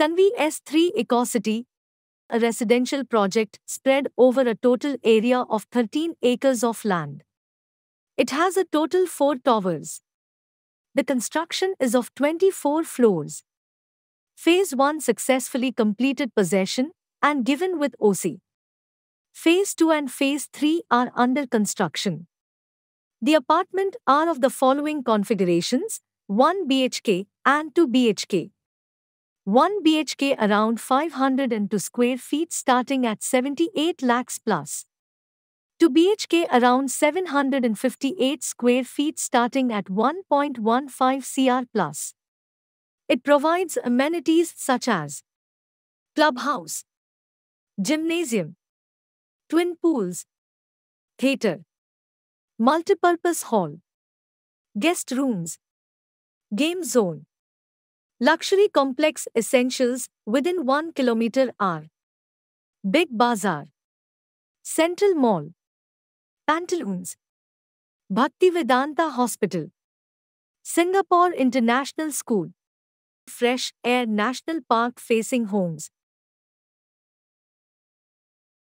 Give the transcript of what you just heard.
Sanvi S3 Ecocity, a residential project spread over a total area of 13 acres of land. It has a total four towers. The construction is of 24 floors. Phase 1 successfully completed possession and given with OC. Phase 2 and Phase 3 are under construction. The apartment are of the following configurations 1 BHK and 2 BHK. 1 BHK around 502 square feet starting at 78 lakhs plus. 2 BHK around 758 square feet starting at 1.15 CR plus. It provides amenities such as clubhouse, gymnasium, twin pools, theater, multipurpose hall, guest rooms, game zone, Luxury complex essentials within 1 kilometer are Big Bazaar, Central Mall, Pantaloons, Bhaktivedanta Hospital, Singapore International School, Fresh Air National Park facing homes.